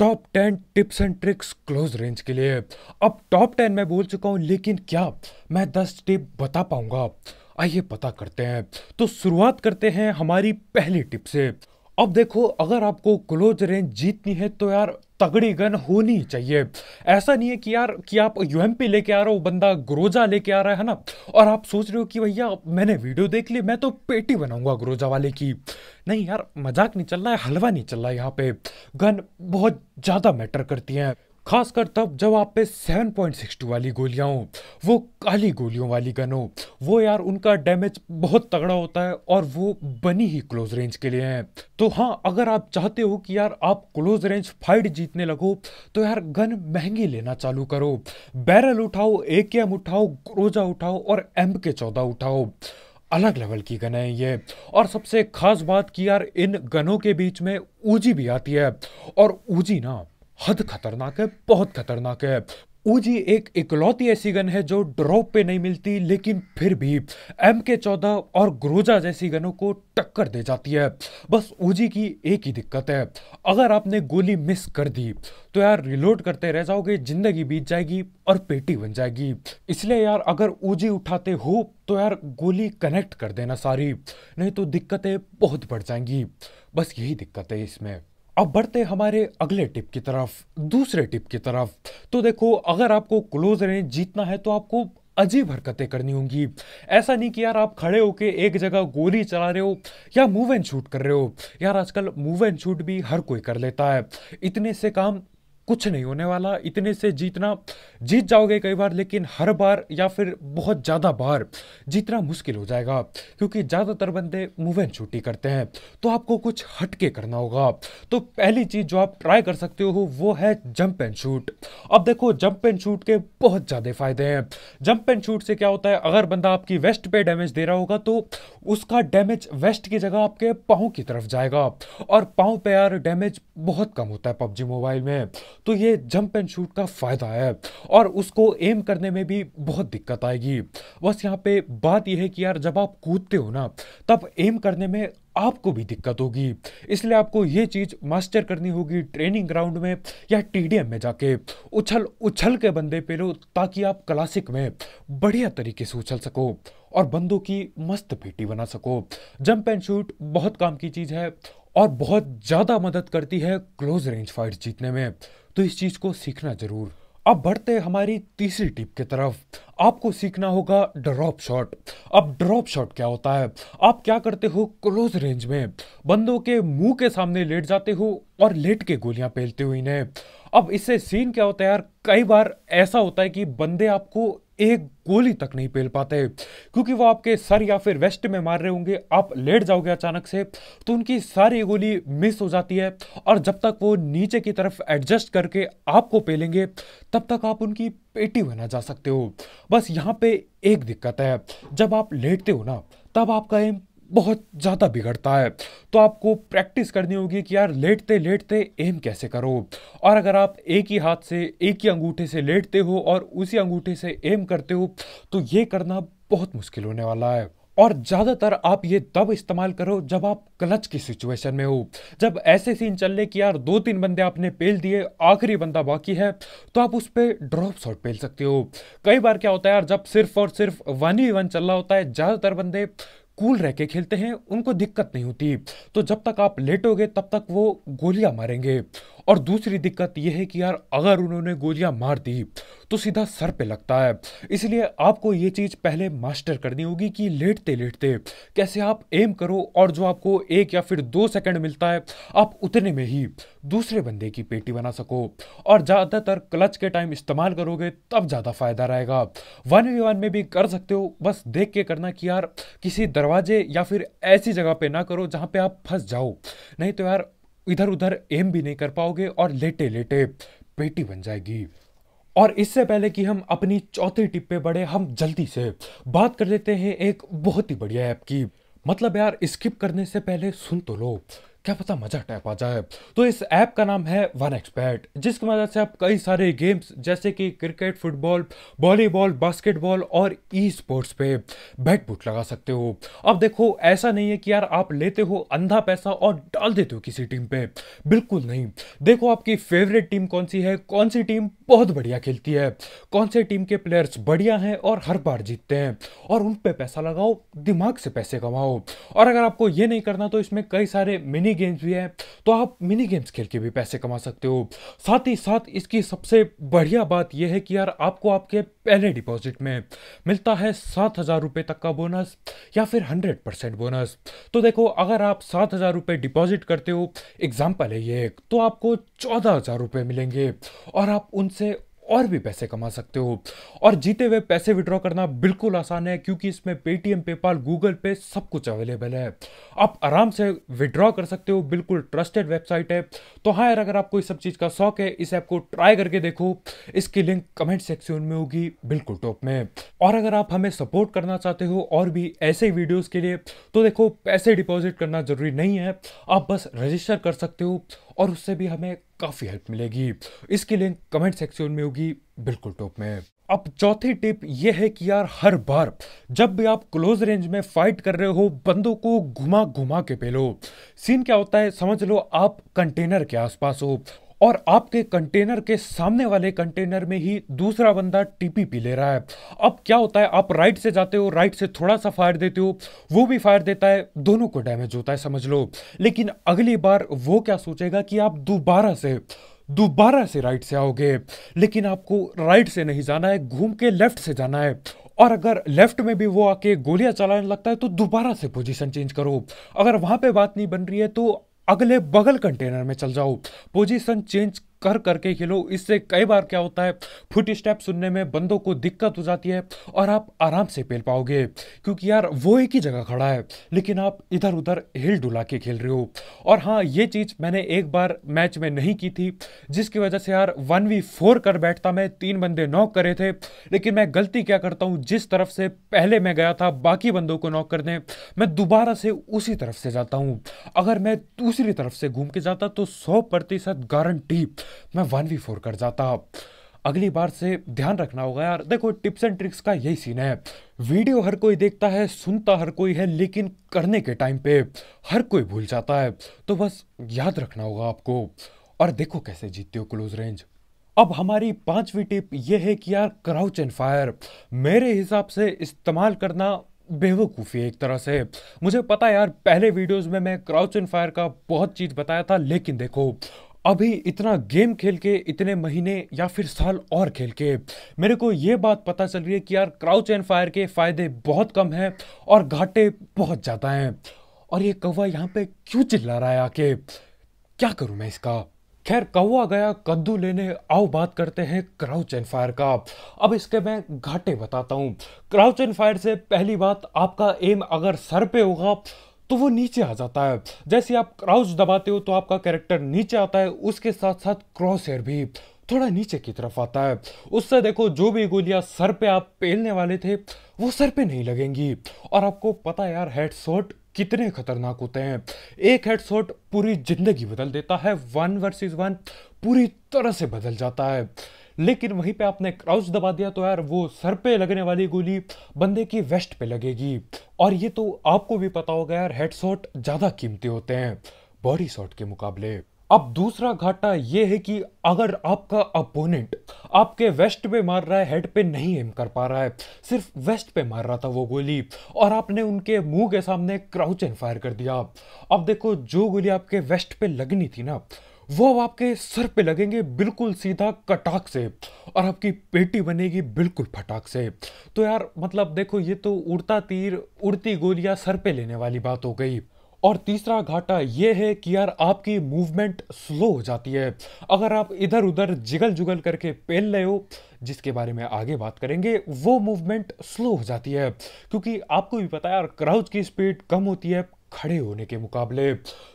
top ten tips and tricks close range के लिए अब टॉप टेन मैं बोल चुका हूँ लेकिन क्या मैं दस टिप बता पाऊंगा आइए पता करते हैं तो शुरुआत करते हैं हमारी पहली टिप से अब देखो अगर आपको क्लोज रेंज जीतनी है तो यार तगड़ी गन होनी चाहिए ऐसा नहीं है कि यार कि आप यू लेके आ रहे हो बंदा ग्रोजा लेके आ रहा है ना और आप सोच रहे हो कि भैया मैंने वीडियो देख ली मैं तो पेटी बनाऊंगा ग्रोजा वाले की नहीं यार मजाक नहीं चल रहा है हलवा नहीं चल रहा है यहाँ पे गन बहुत ज़्यादा मैटर करती है खासकर तब जब आप पे 7.62 वाली गोलियां हो वो काली गोलियों वाली गन हो वो यार उनका डैमेज बहुत तगड़ा होता है और वो बनी ही क्लोज रेंज के लिए हैं तो हाँ अगर आप चाहते हो कि यार आप क्लोज रेंज फाइट जीतने लगो तो यार गन महंगी लेना चालू करो बैरल उठाओ ए उठाओ रोजा उठाओ और एम के चौदह उठाओ अलग लेवल की गन है ये और सबसे खास बात कि यार इन गनों के बीच में ऊजी भी आती है और ऊजी ना हद खतरनाक है बहुत खतरनाक है ओजी एक इकलौती ऐसी गन है जो ड्रॉप पे नहीं मिलती लेकिन फिर भी एम के चौदह और ग्रोजा जैसी गनों को टक्कर दे जाती है बस ओजी की एक ही दिक्कत है अगर आपने गोली मिस कर दी तो यार रिलोड करते रह जाओगे जिंदगी बीत जाएगी और पेटी बन जाएगी इसलिए यार अगर ओजी उठाते हो तो यार गोली कनेक्ट कर देना सारी नहीं तो दिक्कतें बहुत बढ़ जाएंगी बस यही दिक्कत है इसमें अब बढ़ते हमारे अगले टिप की तरफ दूसरे टिप की तरफ तो देखो अगर आपको क्लोज रेंज जीतना है तो आपको अजीब हरकतें करनी होंगी ऐसा नहीं कि यार आप खड़े होके एक जगह गोली चला रहे हो या मूव एंड शूट कर रहे हो यार आजकल मूव एंड शूट भी हर कोई कर लेता है इतने से काम कुछ नहीं होने वाला इतने से जीतना जीत जाओगे कई बार लेकिन हर बार या फिर बहुत ज़्यादा बार जीतना मुश्किल हो जाएगा क्योंकि ज़्यादातर बंदे मूव एंड शूट ही करते हैं तो आपको कुछ हटके करना होगा तो पहली चीज़ जो आप ट्राई कर सकते हो वो है जंप एंड शूट अब देखो जंप एंड शूट के बहुत ज़्यादा फायदे हैं जंप एंड शूट से क्या होता है अगर बंदा आपकी वेस्ट पे डैमेज दे रहा होगा तो उसका डैमेज वेस्ट की जगह आपके पाँव की तरफ जाएगा और पाँव पे यार डैमेज बहुत कम होता है पबजी मोबाइल में तो ये जंप एंड शूट का फ़ायदा है और उसको एम करने में भी बहुत दिक्कत आएगी बस यहाँ पे बात यह है कि यार जब आप कूदते हो ना तब एम करने में आपको भी दिक्कत होगी इसलिए आपको ये चीज़ मास्टर करनी होगी ट्रेनिंग ग्राउंड में या टीडीएम में जाके उछल उछल के बंदे पे लो ताकि आप क्लासिक में बढ़िया तरीके से उछल सको और बंदों की मस्त पीटी बना सको जंप एंड शूट बहुत काम की चीज़ है और बहुत ज़्यादा मदद करती है क्लोज रेंज फाइट जीतने में तो इस चीज़ को सीखना ज़रूर अब बढ़ते हैं हमारी तीसरी टिप की तरफ आपको सीखना होगा ड्रॉप शॉट अब ड्रॉप शॉट क्या होता है आप क्या करते हो क्लोज रेंज में बंदों के मुंह के सामने लेट जाते हो और लेट के गोलियां पहलते हो इन्हें अब इससे सीन क्या होता है यार कई बार ऐसा होता है कि बंदे आपको एक गोली तक नहीं पेल पाते क्योंकि वो आपके सर या फिर वेस्ट में मार रहे होंगे आप लेट जाओगे अचानक से तो उनकी सारी गोली मिस हो जाती है और जब तक वो नीचे की तरफ एडजस्ट करके आपको पेलेंगे तब तक आप उनकी पेटी बना जा सकते हो बस यहाँ पे एक दिक्कत है जब आप लेटते हो ना तब आपका एम बहुत ज़्यादा बिगड़ता है तो आपको प्रैक्टिस करनी होगी कि यार लेटते लेटते एम कैसे करो और अगर आप एक ही हाथ से एक ही अंगूठे से लेटते हो और उसी अंगूठे से एम करते हो तो ये करना बहुत मुश्किल होने वाला है और ज़्यादातर आप ये तब इस्तेमाल करो जब आप क्लच की सिचुएशन में हो जब ऐसे सीन चल रहे कि यार दो तीन बंदे आपने पेल दिए आखिरी बंदा बाकी है तो आप उस पर ड्रॉप शॉट पेल सकते हो कई बार क्या होता है यार जब सिर्फ और सिर्फ वन ही वन चल रहा होता है ज़्यादातर बंदे कूल रह के खेलते हैं उनको दिक्कत नहीं होती तो जब तक आप लेटोगे तब तक वो गोलियां मारेंगे और दूसरी दिक्कत यह है कि यार अगर उन्होंने गोलियां मार दी तो सीधा सर पे लगता है इसलिए आपको ये चीज़ पहले मास्टर करनी होगी कि लेटते लेटते कैसे आप एम करो और जो आपको एक या फिर दो सेकंड मिलता है आप उतने में ही दूसरे बंदे की पेटी बना सको और ज़्यादातर क्लच के टाइम इस्तेमाल करोगे तब ज़्यादा फ़ायदा रहेगा वन वी वन में भी कर सकते हो बस देख के करना कि यार किसी दरवाजे या फिर ऐसी जगह पे ना करो जहाँ पे आप फंस जाओ नहीं तो यार इधर उधर एम भी नहीं कर पाओगे और लेटे लेटे पेटी बन जाएगी और इससे पहले कि हम अपनी चौथी टिप पे बढ़े हम जल्दी से बात कर लेते हैं एक बहुत ही बढ़िया ऐप की मतलब यार स्किप करने से पहले सुन तो लो क्या पता मज़ा टैप आ जाए तो इस ऐप का नाम है वन एक्सपर्ट जिसकी मदद से आप कई सारे गेम्स जैसे कि क्रिकेट फुटबॉल वॉलीबॉल बास्केटबॉल और ई स्पोर्ट्स पे बैट बुट लगा सकते हो अब देखो ऐसा नहीं है कि यार आप लेते हो अंधा पैसा और डाल देते हो किसी टीम पे बिल्कुल नहीं देखो आपकी फेवरेट टीम कौन सी है कौन सी टीम बहुत बढ़िया खेलती है कौन से टीम के प्लेयर्स बढ़िया हैं और हर बार जीतते हैं और उन पे पैसा लगाओ दिमाग से पैसे कमाओ और अगर आपको ये नहीं करना तो इसमें कई सारे मिनी गेम्स भी हैं तो आप मिनी गेम्स खेल के भी पैसे कमा सकते हो साथ ही साथ इसकी सबसे बढ़िया बात यह है कि यार आपको आपके पहले डिपॉजिट में मिलता है सात हज़ार रुपये तक का बोनस या फिर हंड्रेड परसेंट बोनस तो देखो अगर आप सात हज़ार रुपये डिपॉजिट करते हो एग्जाम्पल है ये तो आपको चौदह हज़ार रुपये मिलेंगे और आप उनसे से और भी पैसे कमा सकते हो और जीते हुए पैसे विड्रॉ करना बिल्कुल आसान है क्योंकि इसमें पेटीएम पेपाल गूगल पे सब कुछ अवेलेबल है आप आराम से विड्रॉ कर सकते हो बिल्कुल ट्रस्टेड वेबसाइट है तो हाँ यार अगर आपको इस सब चीज़ का शौक है इस ऐप को ट्राई करके देखो इसकी लिंक कमेंट सेक्शन में होगी बिल्कुल टॉप में और अगर आप हमें सपोर्ट करना चाहते हो और भी ऐसे वीडियोज़ के लिए तो देखो पैसे डिपॉजिट करना जरूरी नहीं है आप बस रजिस्टर कर सकते हो और उससे भी हमें काफ़ी हेल्प मिलेगी इसकी लिंक कमेंट सेक्शन में होगी बिल्कुल टॉप में अब चौथी टिप यह है कि यार हर बार जब भी आप क्लोज रेंज में फाइट कर रहे हो बंदों को घुमा घुमा के पेलो सीन क्या होता है समझ लो आप कंटेनर के आसपास हो और आपके कंटेनर के सामने वाले कंटेनर में ही दूसरा बंदा टीपी पी ले रहा है अब क्या होता है आप राइट से जाते हो राइट से थोड़ा सा फायर देते हो वो भी फायर देता है दोनों को डैमेज होता है समझ लो लेकिन अगली बार वो क्या सोचेगा कि आप दोबारा से दोबारा से राइट से आओगे लेकिन आपको राइट से नहीं जाना है घूम के लेफ्ट से जाना है और अगर लेफ्ट में भी वो आके गोलियां चलाने लगता है तो दोबारा से पोजीशन चेंज करो अगर वहां पे बात नहीं बन रही है तो अगले बगल कंटेनर में चल जाओ पोजीशन चेंज कर करके खेलो इससे कई बार क्या होता है फुट स्टेप सुनने में बंदों को दिक्कत हो जाती है और आप आराम से पेल पाओगे क्योंकि यार वो एक ही जगह खड़ा है लेकिन आप इधर उधर हिल डुला के खेल रहे हो और हाँ ये चीज़ मैंने एक बार मैच में नहीं की थी जिसकी वजह से यार वन वी फोर कर बैठता मैं तीन बंदे नॉक करे थे लेकिन मैं गलती क्या करता हूँ जिस तरफ से पहले मैं गया था बाकी बंदों को नॉक करने मैं दोबारा से उसी तरफ से जाता हूँ अगर मैं दूसरी तरफ से घूम के जाता तो सौ प्रतिशत गारंटी मैं वन वी फोर कर जाता अगली बार से ध्यान रखना होगा यार देखो टिप्स एंड ट्रिक्स का यही सीन है वीडियो हर कोई देखता है सुनता हर कोई है लेकिन करने के टाइम पे हर कोई भूल जाता है तो बस याद रखना होगा आपको और देखो कैसे जीतते हो क्लोज रेंज अब हमारी पांचवी टिप ये है कि यार क्राउच एंड फायर मेरे हिसाब से इस्तेमाल करना बेवकूफ़ी एक तरह से मुझे पता यार पहले वीडियोस में मैं क्राउच एंड फायर का बहुत चीज़ बताया था लेकिन देखो अभी इतना गेम खेल के इतने महीने या फिर साल और खेल के मेरे को ये बात पता चल रही है कि यार क्राउच एंड फायर के फ़ायदे बहुत कम हैं और घाटे बहुत ज़्यादा हैं और ये कौवा यहाँ पे क्यों चिल्ला रहा है आके क्या करूँ मैं इसका खैर कौवा गया कद्दू लेने आओ बात करते हैं क्राउच एंड फायर का अब इसके मैं घाटे बताता हूँ क्राउच एंड फायर से पहली बात आपका एम अगर सर पे होगा तो वो नीचे आ जाता है जैसे आप क्राउच दबाते हो तो आपका कैरेक्टर नीचे आता है उसके साथ साथ क्रॉस हेयर भी थोड़ा नीचे की तरफ आता है उससे देखो जो भी गोलियां सर पे आप पेलने वाले थे वो सर पे नहीं लगेंगी और आपको पता यार हेडशॉट कितने खतरनाक होते हैं एक हेडशॉट पूरी जिंदगी बदल देता है वन वर्सेस वन पूरी तरह से बदल जाता है लेकिन वहीं पे आपने क्राउच दबा दिया तो यार वो सर पे लगने वाली गोली बंदे की वेस्ट पे लगेगी और ये तो आपको भी पता होगा यार हेड शॉट ज़्यादा कीमती होते हैं बॉडी शॉट के मुकाबले अब दूसरा घाटा ये है कि अगर आपका अपोनेंट आपके वेस्ट पे मार रहा है हेड पे नहीं एम कर पा रहा है सिर्फ वेस्ट पे मार रहा था वो गोली और आपने उनके मुंह के सामने क्राउच एंड फायर कर दिया अब देखो जो गोली आपके वेस्ट पे लगनी थी ना वो आपके सर पे लगेंगे बिल्कुल सीधा कटाक से और आपकी पेटी बनेगी बिल्कुल फटाक से तो यार मतलब देखो ये तो उड़ता तीर उड़ती गोलियां सर पे लेने वाली बात हो गई और तीसरा घाटा ये है कि यार आपकी मूवमेंट स्लो हो जाती है अगर आप इधर उधर जिगल जुगल करके पेल रहे हो जिसके बारे में आगे बात करेंगे वो मूवमेंट स्लो हो जाती है क्योंकि आपको भी पता है यार क्राउच की स्पीड कम होती है खड़े होने के मुकाबले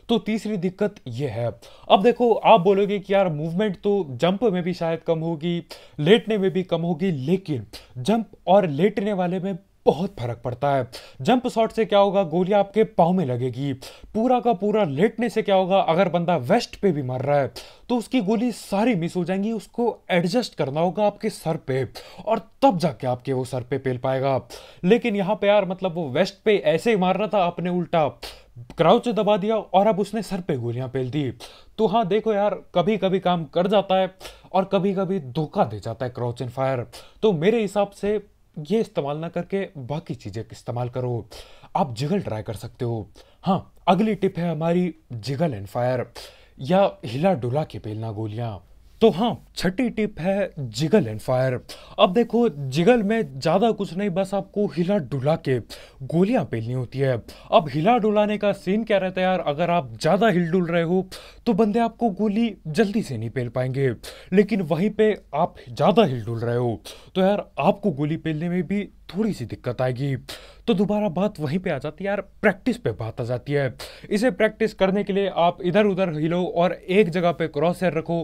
तो तीसरी दिक्कत यह है अब देखो आप बोलोगे कि यार मूवमेंट तो जंप में भी शायद कम होगी लेटने में भी कम होगी लेकिन जंप और लेटने वाले में बहुत फर्क पड़ता है जंप शॉट से क्या होगा गोलियां आपके पाँव में लगेगी पूरा का पूरा लेटने से क्या होगा अगर बंदा वेस्ट पे भी मर रहा है तो उसकी गोली सारी मिस हो जाएंगी उसको एडजस्ट करना होगा आपके सर पे और तब जाके आपके वो सर पे पेल पाएगा लेकिन यहाँ पे यार मतलब वो वेस्ट पे ऐसे ही मार रहा था आपने उल्टा क्राउच दबा दिया और अब उसने सर पे गोलियां पेल दी तो हाँ देखो यार कभी कभी काम कर जाता है और कभी कभी धोखा दे जाता है क्राउच एंड फायर तो मेरे हिसाब से ये इस्तेमाल ना करके बाकी चीज़ें इस्तेमाल करो आप जिगल ट्राई कर सकते हो हाँ अगली टिप है हमारी जिगल एंड फायर या हिला डुला के बेलना गोलियाँ तो हाँ छठी टिप है जिगल एंड फायर अब देखो जिगल में ज़्यादा कुछ नहीं बस आपको हिला डुला के गोलियां पेलनी होती है अब हिला डुलाने का सीन क्या रहता है यार अगर आप ज़्यादा हिल डुल रहे हो तो बंदे आपको गोली जल्दी से नहीं पेल पाएंगे लेकिन वहीं पे आप ज़्यादा हिल डुल रहे हो तो यार आपको गोली पेलने में भी थोड़ी सी दिक्कत आएगी तो दोबारा बात वहीं पे आ जाती है यार प्रैक्टिस पे बात आ जाती है इसे प्रैक्टिस करने के लिए आप इधर उधर हिलो और एक जगह पे क्रॉस हेयर रखो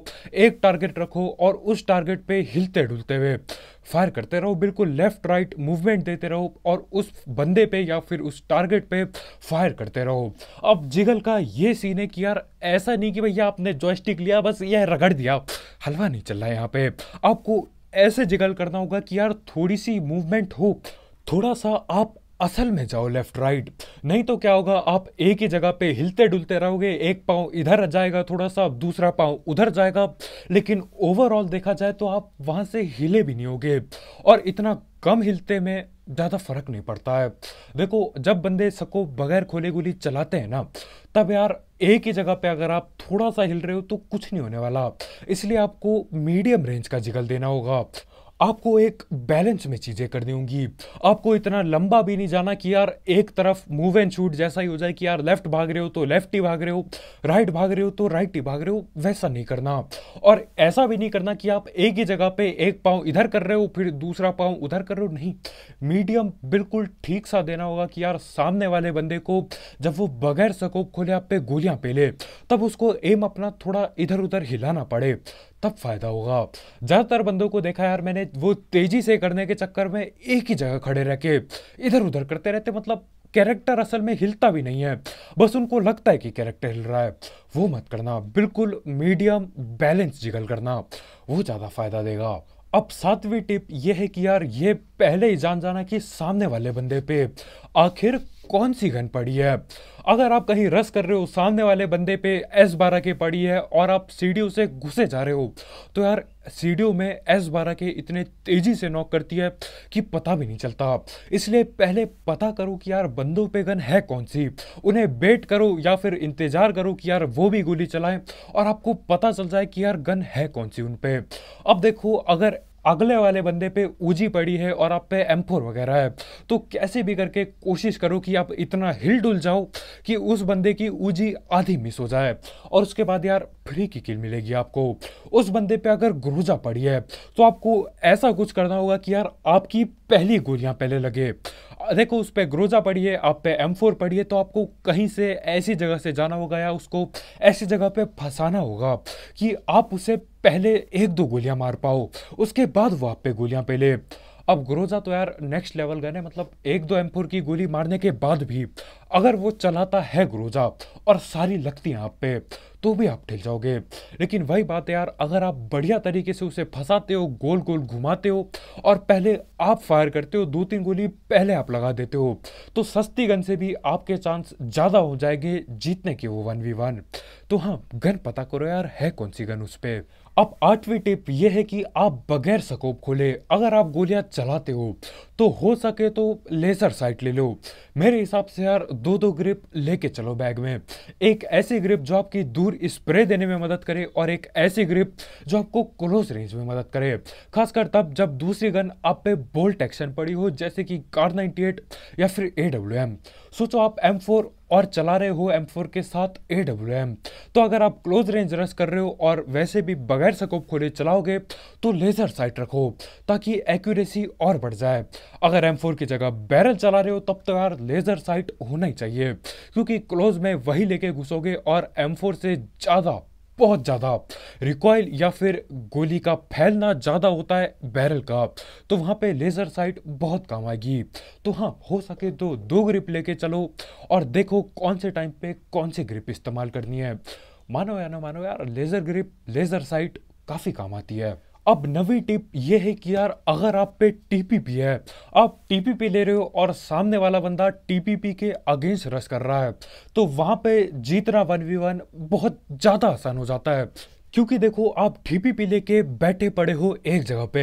एक टारगेट रखो और उस टारगेट पे हिलते डुलते हुए फायर करते रहो बिल्कुल लेफ्ट राइट मूवमेंट देते रहो और उस बंदे पे या फिर उस टारगेट पे फायर करते रहो अब जिगल का ये सीन है कि यार ऐसा नहीं कि भैया आपने जॉयस्टिक लिया बस यह रगड़ दिया हलवा नहीं चल रहा है यहाँ पे आपको ऐसे जिगल करना होगा कि यार थोड़ी सी मूवमेंट हो थोड़ा सा आप असल में जाओ लेफ्ट राइट नहीं तो क्या होगा आप एक ही जगह पे हिलते डुलते रहोगे एक पाँव इधर जाएगा थोड़ा सा दूसरा पाँव उधर जाएगा लेकिन ओवरऑल देखा जाए तो आप वहाँ से हिले भी नहीं होगे और इतना कम हिलते में ज़्यादा फर्क नहीं पड़ता है देखो जब बंदे सबको बगैर खोले गोली चलाते हैं ना तब यार एक ही जगह पे अगर आप थोड़ा सा हिल रहे हो तो कुछ नहीं होने वाला इसलिए आपको मीडियम रेंज का जिगल देना होगा आपको एक बैलेंस में चीज़ें करनी होंगी आपको इतना लंबा भी नहीं जाना कि यार एक तरफ मूव एंड शूट जैसा ही हो जाए कि यार लेफ्ट भाग रहे हो तो लेफ्ट ही भाग रहे हो राइट भाग रहे हो तो राइट ही भाग रहे हो वैसा नहीं करना और ऐसा भी नहीं करना कि आप एक ही जगह पे एक पाँव इधर कर रहे हो फिर दूसरा पाँव उधर कर रहे हो नहीं मीडियम बिल्कुल ठीक सा देना होगा कि यार सामने वाले बंदे को जब वो बगैर सको खोले आप पे गोलियां पे ले तब उसको एम अपना थोड़ा इधर उधर हिलाना पड़े तब फ़ायदा होगा ज़्यादातर बंदों को देखा यार मैंने वो तेज़ी से करने के चक्कर में एक ही जगह खड़े रह के इधर उधर करते रहते मतलब कैरेक्टर असल में हिलता भी नहीं है बस उनको लगता है कि कैरेक्टर हिल रहा है वो मत करना बिल्कुल मीडियम बैलेंस जिगल करना वो ज़्यादा फ़ायदा देगा अब सातवीं टिप ये है कि यार ये पहले ही जान जाना कि सामने वाले बंदे पे आखिर कौन सी गन पड़ी है अगर आप कहीं रस कर रहे हो सामने वाले बंदे पे एस बारह के पड़ी है और आप सीडीओ से घुसे जा रहे हो तो यार सीडीओ में एस बारह के इतने तेज़ी से नॉक करती है कि पता भी नहीं चलता इसलिए पहले पता करो कि यार बंदों पे गन है कौन सी उन्हें बेट करो या फिर इंतज़ार करो कि यार वो भी गोली चलाएं और आपको पता चल जाए कि यार गन है कौन सी उन पर अब देखो अगर अगले वाले बंदे पे ऊजी पड़ी है और आप पे एम वगैरह है तो कैसे भी करके कोशिश करो कि आप इतना हिल डुल जाओ कि उस बंदे की ऊजी आधी मिस हो जाए और उसके बाद यार फ्री की किल मिलेगी आपको उस बंदे पे अगर ग्रोजा पड़ी है तो आपको ऐसा कुछ करना होगा कि यार आपकी पहली गोलियां पहले लगे देखो उस पर ग्रोजा है आप पे एम फोर पढ़िए तो आपको कहीं से ऐसी जगह से जाना होगा या उसको ऐसी जगह पे फंसाना होगा कि आप उसे पहले एक दो गोलियां मार पाओ उसके बाद वो आप पे गोलियां पे ले अब गुरोजा तो यार नेक्स्ट लेवल गए मतलब एक दो एम की गोली मारने के बाद भी अगर वो चलाता है गुरोजा और सारी लगती हैं आप पे तो भी आप ठिल जाओगे लेकिन वही बात है यार अगर आप बढ़िया तरीके से उसे फंसाते हो गोल गोल घुमाते हो और पहले आप फायर करते हो दो तीन गोली पहले आप लगा देते हो तो सस्ती गन से भी आपके चांस ज़्यादा हो जाएंगे जीतने के वो वन वी वन तो हाँ गन पता करो यार है कौन सी गन उस पर अब आठवीं टिप ये है कि आप बगैर सकोप खोले अगर आप गोलियां चलाते हो तो हो सके तो लेज़र साइट ले लो मेरे हिसाब से यार दो दो ग्रिप लेके चलो बैग में एक ऐसी ग्रिप जो आपकी दूर स्प्रे देने में मदद करे और एक ऐसी ग्रिप जो आपको क्लोज रेंज में मदद करे खासकर तब जब दूसरी गन आप पे बोल्ट एक्शन पड़ी हो जैसे कि कार नाइनटी या फिर ए सोचो आप एम और चला रहे हो एम फोर के साथ ए डब्ल्यू एम तो अगर आप क्लोज रेंज रस कर रहे हो और वैसे भी बगैर सकोप खोले चलाओगे तो लेज़र साइट रखो ताकि एक्यूरेसी और बढ़ जाए अगर एम फोर की जगह बैरल चला रहे हो तब तो यार लेज़र साइट होना ही चाहिए क्योंकि क्लोज में वही लेके घुसोगे और एम फोर से ज़्यादा बहुत ज़्यादा रिकॉयल या फिर गोली का फैलना ज़्यादा होता है बैरल का तो वहाँ पे लेज़र साइट बहुत काम आएगी तो हाँ हो सके तो दो ग्रिप लेके चलो और देखो कौन से टाइम पे कौन सी ग्रिप इस्तेमाल करनी है मानो या ना मानो यार लेज़र ग्रिप लेज़र साइट काफ़ी काम आती है अब नवी टिप ये है कि यार अगर आप पे टीपीपी है आप टीपीपी ले रहे हो और सामने वाला बंदा टीपीपी के अगेंस्ट रस कर रहा है तो वहाँ पे जीतना वन वी वन बहुत ज़्यादा आसान हो जाता है क्योंकि देखो आप टीपीपी लेके बैठे पड़े हो एक जगह पे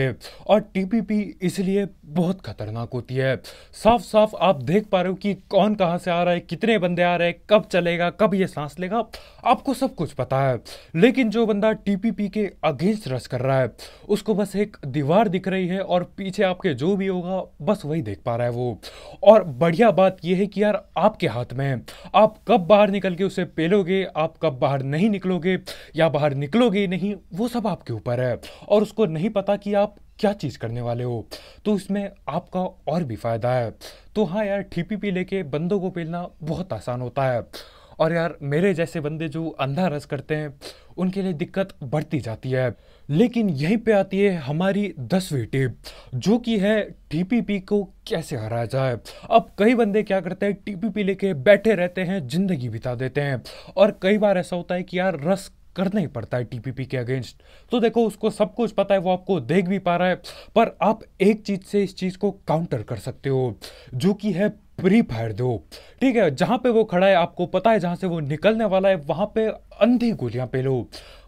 और टीपीपी इसलिए बहुत खतरनाक होती है साफ साफ आप देख पा रहे हो कि कौन कहाँ से आ रहा है कितने बंदे आ रहे हैं कब चलेगा कब ये सांस लेगा आपको सब कुछ पता है लेकिन जो बंदा टीपीपी के अगेंस्ट रश कर रहा है उसको बस एक दीवार दिख रही है और पीछे आपके जो भी होगा बस वही देख पा रहा है वो और बढ़िया बात यह है कि यार आपके हाथ में आप कब बाहर निकल के उसे पेलोगे आप कब बाहर नहीं निकलोगे या बाहर निकलोगे नहीं वो सब आपके ऊपर है और उसको नहीं पता कि आप क्या चीज़ करने वाले हो तो इसमें आपका और भी फ़ायदा है तो हाँ यार ठीपी पी लेके बंदों को पेलना बहुत आसान होता है और यार मेरे जैसे बंदे जो अंधा रस करते हैं उनके लिए दिक्कत बढ़ती जाती है लेकिन यहीं पे आती है हमारी दसवीं टिप जो कि है टीपीपी को कैसे हराया जाए अब कई बंदे क्या करते हैं टीपीपी लेके बैठे रहते हैं ज़िंदगी बिता देते हैं और कई बार ऐसा होता है कि यार रस करना ही पड़ता है टीपीपी के अगेंस्ट तो देखो उसको सब कुछ पता है वो आपको देख भी पा रहा है पर आप एक चीज़ से इस चीज़ को काउंटर कर सकते हो जो कि है प्री फायर दो ठीक है जहां पे वो खड़ा है आपको पता है जहां से वो निकलने वाला है वहां पे अंधी गोलियां पे लो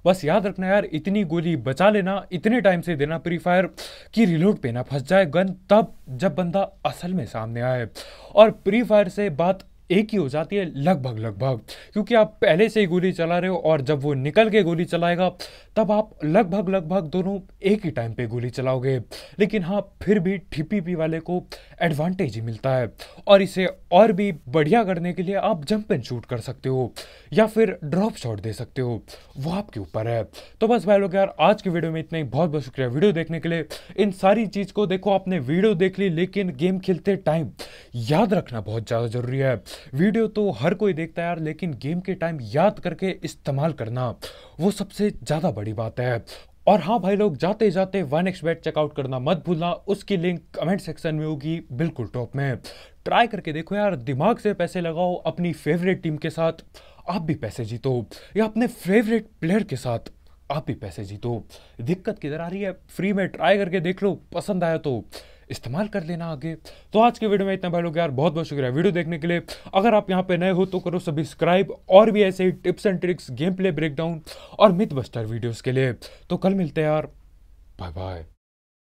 बस याद रखना यार इतनी गोली बचा लेना इतने टाइम से देना प्री फायर की रिलोड पे ना फंस जाए गन तब जब बंदा असल में सामने आए और प्री फायर से बात एक ही हो जाती है लगभग लगभग क्योंकि आप पहले से ही गोली चला रहे हो और जब वो निकल के गोली चलाएगा तब आप लगभग लगभग दोनों एक ही टाइम पे गोली चलाओगे लेकिन हाँ फिर भी टीपीपी वाले को एडवांटेज ही मिलता है और इसे और भी बढ़िया करने के लिए आप जंप एंड शूट कर सकते हो या फिर ड्रॉप शॉट दे सकते हो वो आपके ऊपर है तो बस भाई लोग यार आज की वीडियो में इतना ही बहुत बहुत शुक्रिया वीडियो देखने के लिए इन सारी चीज़ को देखो आपने वीडियो देख ली लेकिन गेम खेलते टाइम याद रखना बहुत ज़्यादा ज़रूरी है वीडियो तो हर कोई देखता है यार लेकिन गेम के टाइम याद करके इस्तेमाल करना वो सबसे ज़्यादा बड़ी बात है और हाँ भाई लोग जाते जाते वन एक्स बैट चेकआउट करना मत भूलना उसकी लिंक कमेंट सेक्शन में होगी बिल्कुल टॉप में ट्राई करके देखो यार दिमाग से पैसे लगाओ अपनी फेवरेट टीम के साथ आप भी पैसे जीतो या अपने फेवरेट प्लेयर के साथ आप भी पैसे जीतो दिक्कत किधर आ रही है फ्री में ट्राई करके देख लो पसंद आया तो इस्तेमाल कर लेना आगे तो आज के वीडियो में इतना भाई लोग यार बहुत बहुत शुक्रिया वीडियो देखने के लिए अगर आप यहाँ पे नए हो तो करो सब्सक्राइब और भी ऐसे ही tips and tricks game play breakdown और मिथ बस्टर वीडियोज़ के लिए तो कल मिलते हैं यार बाय बाय